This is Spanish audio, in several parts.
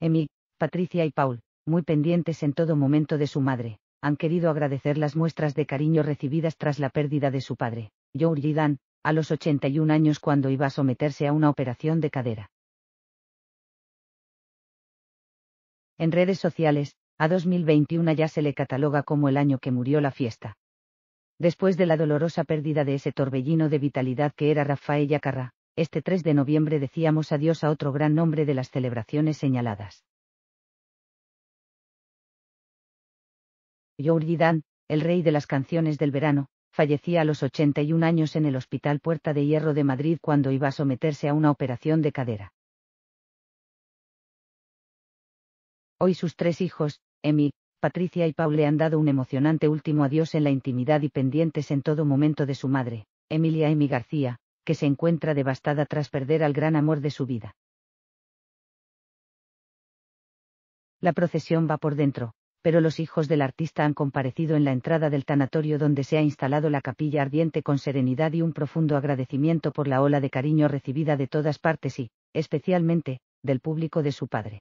Emil, Patricia y Paul, muy pendientes en todo momento de su madre, han querido agradecer las muestras de cariño recibidas tras la pérdida de su padre, Joe Gidan, a los 81 años cuando iba a someterse a una operación de cadera. En redes sociales, a 2021 ya se le cataloga como el año que murió la fiesta. Después de la dolorosa pérdida de ese torbellino de vitalidad que era Rafael Yacarra, este 3 de noviembre decíamos adiós a otro gran nombre de las celebraciones señaladas. Jordi Dan, el rey de las canciones del verano, fallecía a los 81 años en el Hospital Puerta de Hierro de Madrid cuando iba a someterse a una operación de cadera. Hoy sus tres hijos, Emi, Patricia y Paul le han dado un emocionante último adiós en la intimidad y pendientes en todo momento de su madre, Emilia Emi García, que se encuentra devastada tras perder al gran amor de su vida. La procesión va por dentro, pero los hijos del artista han comparecido en la entrada del tanatorio donde se ha instalado la capilla ardiente con serenidad y un profundo agradecimiento por la ola de cariño recibida de todas partes y, especialmente, del público de su padre.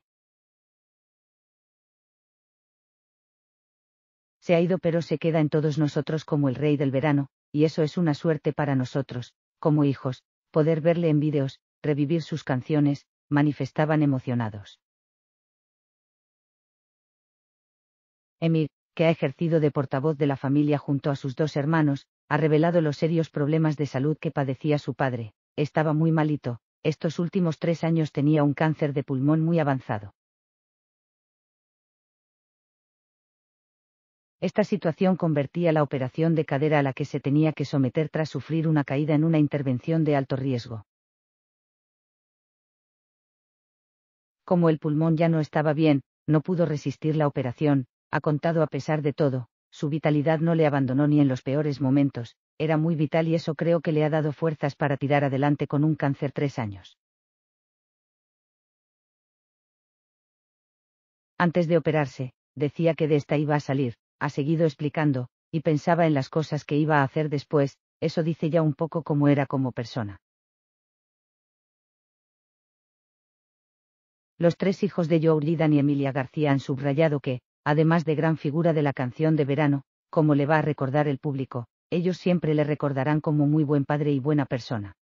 Se ha ido pero se queda en todos nosotros como el rey del verano, y eso es una suerte para nosotros, como hijos, poder verle en vídeos, revivir sus canciones, manifestaban emocionados. Emir, que ha ejercido de portavoz de la familia junto a sus dos hermanos, ha revelado los serios problemas de salud que padecía su padre. Estaba muy malito, estos últimos tres años tenía un cáncer de pulmón muy avanzado. Esta situación convertía la operación de cadera a la que se tenía que someter tras sufrir una caída en una intervención de alto riesgo. Como el pulmón ya no estaba bien, no pudo resistir la operación, ha contado a pesar de todo, su vitalidad no le abandonó ni en los peores momentos, era muy vital y eso creo que le ha dado fuerzas para tirar adelante con un cáncer tres años. Antes de operarse, decía que de esta iba a salir, ha seguido explicando, y pensaba en las cosas que iba a hacer después, eso dice ya un poco cómo era como persona. Los tres hijos de Joe Lidan y Emilia García han subrayado que, además de gran figura de la canción de verano, como le va a recordar el público, ellos siempre le recordarán como muy buen padre y buena persona.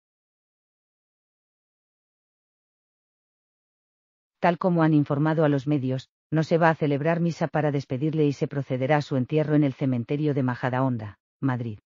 Tal como han informado a los medios, no se va a celebrar misa para despedirle y se procederá a su entierro en el cementerio de Majadahonda, Madrid.